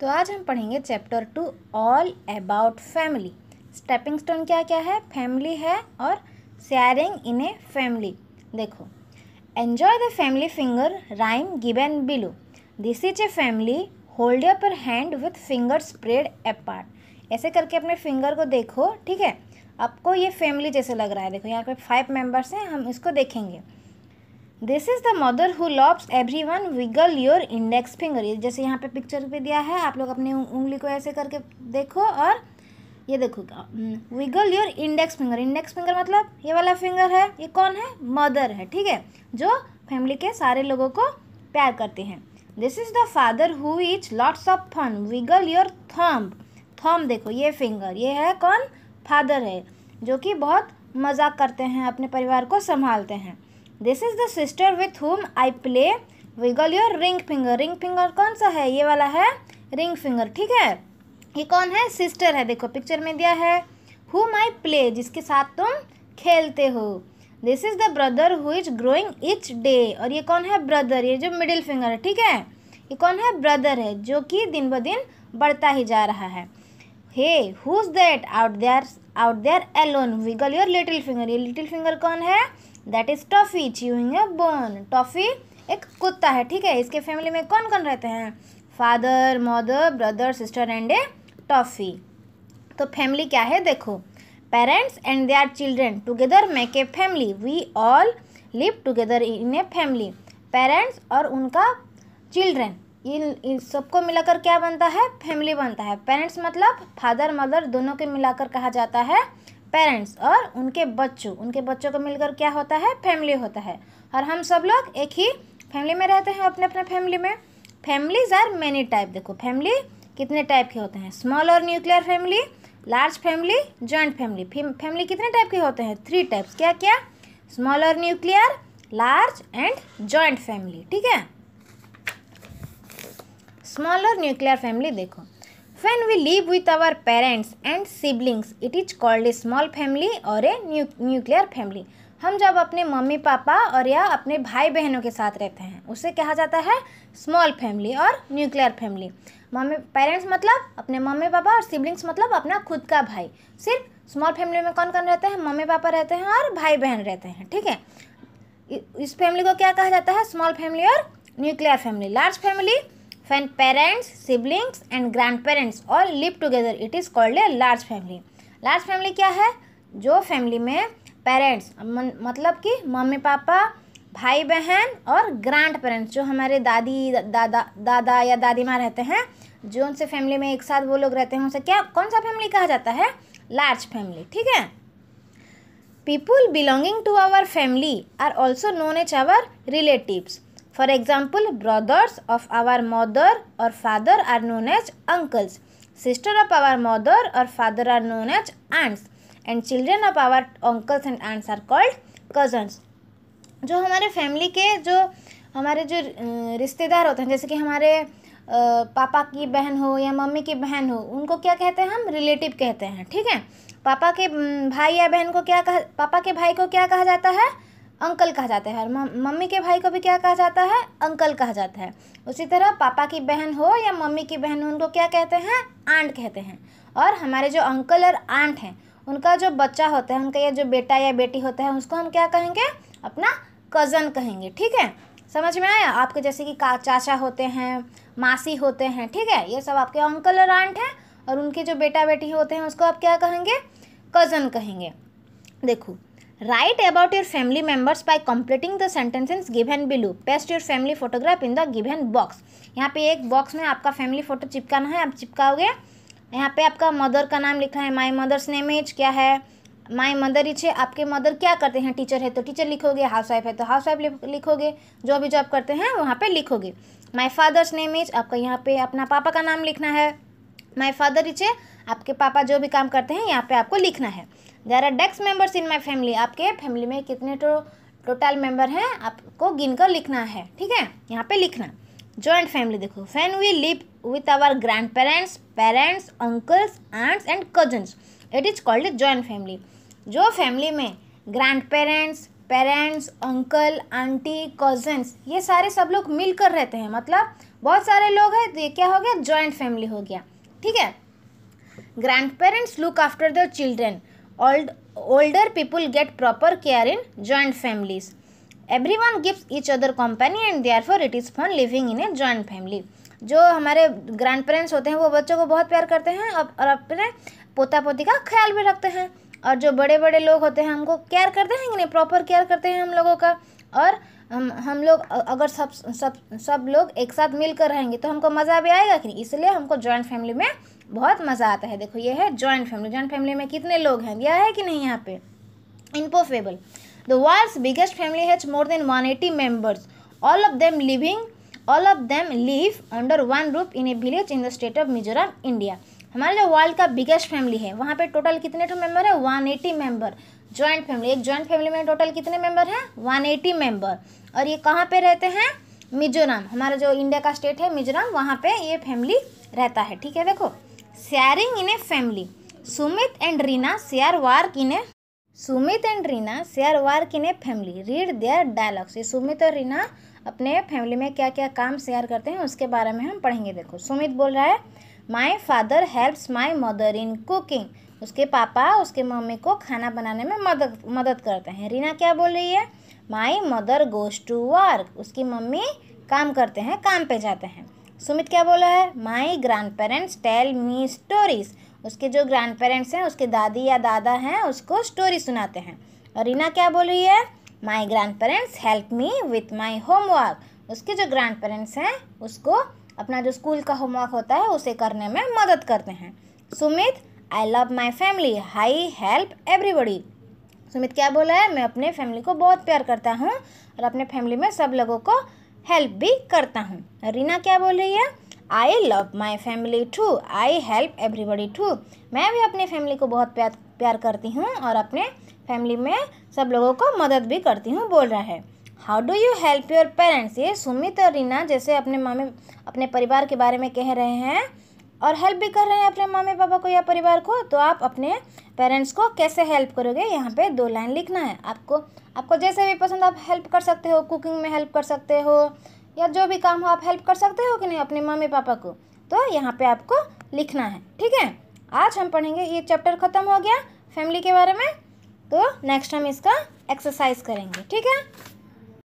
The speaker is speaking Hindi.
तो आज हम पढ़ेंगे chapter two all about family stepping stone क्या क्या है फैमिली है और शेयरिंग इन ए फैमिली देखो enjoy the family finger rhyme and below this is a family hold up your hand with finger spread apart ऐसे करके अपने फिंगर को देखो ठीक है आपको ये फैमिली जैसे लग रहा है देखो यहाँ पे फाइव मेंबर्स हैं हम इसको देखेंगे this is the mother who loves every one wiggle your index finger ये जैसे यहाँ पे पिक्चर पे दिया है आप लोग अपनी उंगली को ऐसे करके देखो और ये देखो wiggle your index finger index finger मतलब ये वाला फिंगर है ये कौन है मदर है ठीक है जो फैमिली के सारे लोगों को प्यार करते हैं this is the father who is lots of fun wiggle your thumb thumb देखो ये फिंगर ये है कौन फादर है जो कि बहुत मजाक करते हैं अपने परिवार को संभालते हैं this is the sister with whom I play wiggle your ring finger ring finger कौन सा है ये वाला है रिंग फिंगर ठीक है ये कौन है सिस्टर है देखो पिक्चर में दिया है हुम आई प्ले जिसके साथ तुम खेलते हो this is the brother who is growing each day और ये कौन है ब्रदर ये जो मिडिल फिंगर है ठीक है ये कौन है ब्रदर है जो कि दिन ब दिन बढ़ता ही जा रहा है he is that out there out there alone wiggle your little finger ये लिटिल फिंगर कौन है that is Toffee chewing a bone Toffee एक कुत्ता है ठीक है इसके फैमिली में कौन कौन रहते हैं father mother brother sister and a Toffee तो फैमिली क्या है देखो parents and they are children together make a family we all live together in a family parents और उनका चिल्ड्रेन इन इन सबको मिलाकर क्या बनता है फैमिली बनता है पेरेंट्स मतलब फादर मदर दोनों के मिलाकर कहा जाता है पेरेंट्स और उनके बच्चों उनके बच्चों को मिलकर क्या होता है फैमिली होता है और हम सब लोग एक ही फैमिली में रहते हैं अपने अपने फैमिली में फैमिलीज आर मैनी टाइप देखो फैमिली कितने टाइप के होते हैं स्मॉल और nuclear family large family joint family family कितने टाइप के होते हैं थ्री टाइप्स क्या क्या स्मॉल और nuclear large and joint family ठीक है स्मॉल और न्यूक्लियर फैमिली देखो When we live with our parents and siblings, it is called a small family or a nuclear family. हम जब अपने मम्मी पापा और या अपने भाई बहनों के साथ रहते हैं उसे कहा जाता है स्मॉल फैमिली और न्यूक्लियर फैमिली मम्मी पेरेंट्स मतलब अपने मम्मी पापा और सिबलिंग्स मतलब अपना खुद का भाई सिर्फ स्मॉल फैमिली में कौन कौन रहते हैं मम्मी पापा रहते हैं और भाई बहन रहते हैं ठीक है इस फैमिली को क्या कहा जाता है स्मॉल फैमिली और nuclear family large family when parents siblings and grandparents all live together it is called a large family large family क्या है जो family में parents मतलब कि मम्मी पापा भाई बहन और ग्रैंड पेरेंट्स जो हमारे दादी दादा दादा या दादी माँ रहते हैं जो उनसे फैमिली में एक साथ वो लोग रहते हैं उनसे क्या कौन सा फैमिली कहा जाता है लार्ज फैमिली ठीक है people belonging to our family are also known as our relatives for example brothers of our mother और father are known as uncles sister of our mother और father are known as aunts and children of our uncles and aunts are called cousins जो हमारे फैमिली के जो हमारे जो रिश्तेदार होते हैं जैसे कि हमारे पापा की बहन हो या मम्मी की बहन हो उनको क्या कहते हैं हम रिलेटिव कहते हैं ठीक है पापा के भाई या बहन को क्या कहा पापा के भाई को क्या कहा जाता है अंकल कहा जाता है और मम्मी के भाई को भी क्या कहा जाता है अंकल कहा जाता है उसी तरह पापा की बहन हो या मम्मी की बहन हो उनको क्या कहते हैं आंट कहते हैं और हमारे जो अंकल और आंट हैं उनका जो बच्चा होता है उनका या जो बेटा या बेटी होता है उसको हम क्या कहेंगे अपना कज़न कहेंगे ठीक है समझ में आया आपके जैसे कि चाचा होते हैं मासी होते हैं ठीक है ये सब आपके अंकल और आंट हैं और उनके जो बेटा बेटी होते हैं उसको आप क्या कहेंगे कज़न कहेंगे देखो Write about your family members by completing the sentences given below. Paste your family photograph in the given box. यहाँ पे एक बॉक्स में आपका फैमिली फोटो चिपकाना है आप चिपकाओगे यहाँ पे आपका मदर का नाम लिखा है माई मदर्स नेम इज क्या है माई मदर इज है आपके मदर क्या करते हैं टीचर है तो टीचर लिखोगे हाउस वाइफ है तो हाउस वाइफ लिखोगे जो भी जॉब करते हैं वहाँ पे लिखोगे माई फादर्स नेम इज आपका यहाँ पे अपना पापा का नाम लिखना है माई फादर इचे आपके पापा जो भी काम करते हैं यहाँ पे आपको लिखना है there are decks members in my family आपके फैमिली में कितने टो, टोटल मेंबर हैं आपको गिन कर लिखना है ठीक है यहाँ पे लिखना जॉइंट फैमिली देखो when we live with our grand parents parents uncles aunts and cousins it is called joint family जो फैमिली में grand parents parents uncle aunty cousins ये सारे सब लोग मिलकर रहते हैं मतलब बहुत सारे लोग हैं तो ये क्या हो गया जॉइंट फैमिली हो गया ठीक है grand parents look after the children old older people get proper care in joint families every one gives each other company and therefore it is for living in a joint family जो हमारे ग्रैंड पेरेंट्स होते हैं वो बच्चों को बहुत प्यार करते हैं और अपने पोता पोती का ख्याल भी रखते हैं और जो बड़े बड़े लोग होते हैं हमको केयर करते हैं कि नहीं प्रॉपर केयर करते हैं हम लोगों का और हम हम लोग अगर सब सब सब लोग एक साथ मिलकर रहेंगे तो हमको मज़ा भी आएगा कि नहीं इसलिए हमको जॉइंट फैमिली में बहुत मज़ा आता है देखो ये है जॉइंट फैमिली जॉइंट फैमिली में कितने लोग हैं दिया है कि नहीं यहाँ पे इनपोफेबल the world's biggest family has more than one eighty members all of them living all of them live under one roof in a village in the state of Mizoram India हमारे जो वर्ल्ड का बिगेस्ट फैमिली है वहाँ पे टोटल कितने ठो मेंबर है 180 मेंबर ज्वाइंट फैमिली एक ज्वाइंट फैमिली में टोटल कितने मेंबर हैं एटी मेंबर और ये कहाँ पे रहते हैं मिजोरम हमारा जो इंडिया का स्टेट है मिजोरम वहाँ पे ये फैमिली रहता है ठीक है देखो sharing in a family Sumit and Reena share work in a Sumit and Reena share work in a family read their dialogues ये सुमित और रीना अपने फैमिली में क्या क्या काम शेयर करते हैं उसके बारे में हम पढ़ेंगे देखो सुमित बोल रहा है my father helps my mother in cooking उसके पापा उसके मम्मी को खाना बनाने में मदद मदद करते हैं रीना क्या बोल रही है my mother goes to work उसकी मम्मी काम करते हैं काम पे जाते हैं सुमित क्या बोला है my grand parents tell me stories उसके जो ग्रैंड पेरेंट्स हैं उसके दादी या दादा हैं उसको स्टोरी सुनाते हैं और रीना क्या बोल रही है my grand parents help me with my homework उसके जो ग्रैंड पेरेंट्स हैं उसको अपना जो स्कूल का होमवर्क होता है उसे करने में मदद करते हैं Sumit I love my family I help everybody Sumit क्या बोला है मैं अपने फैमिली को बहुत प्यार करता हूँ और अपने फैमिली में सब लोगों को हेल्प भी करता हूँ रीना क्या बोल रही है I love my family too I help everybody too मैं भी अपनी फैमिली को बहुत प्यार प्यार करती हूँ और अपने फैमिली में सब लोगों को मदद भी करती हूँ बोल रहा है how do you help your parents ये सुमित और रीना जैसे अपने मामे अपने परिवार के बारे में कह रहे हैं और हेल्प भी कर रहे हैं अपने मामे पापा को या परिवार को तो आप अपने पेरेंट्स को कैसे हेल्प करोगे यहाँ पे दो लाइन लिखना है आपको आपको जैसे भी पसंद आप हेल्प कर सकते हो कुकिंग में हेल्प कर सकते हो या जो भी काम हो आप हेल्प कर सकते हो कि नहीं अपने मम्मी पापा को तो यहाँ पे आपको लिखना है ठीक है आज हम पढ़ेंगे ये चैप्टर ख़त्म हो गया फैमिली के बारे में तो नेक्स्ट हम इसका एक्सरसाइज करेंगे ठीक है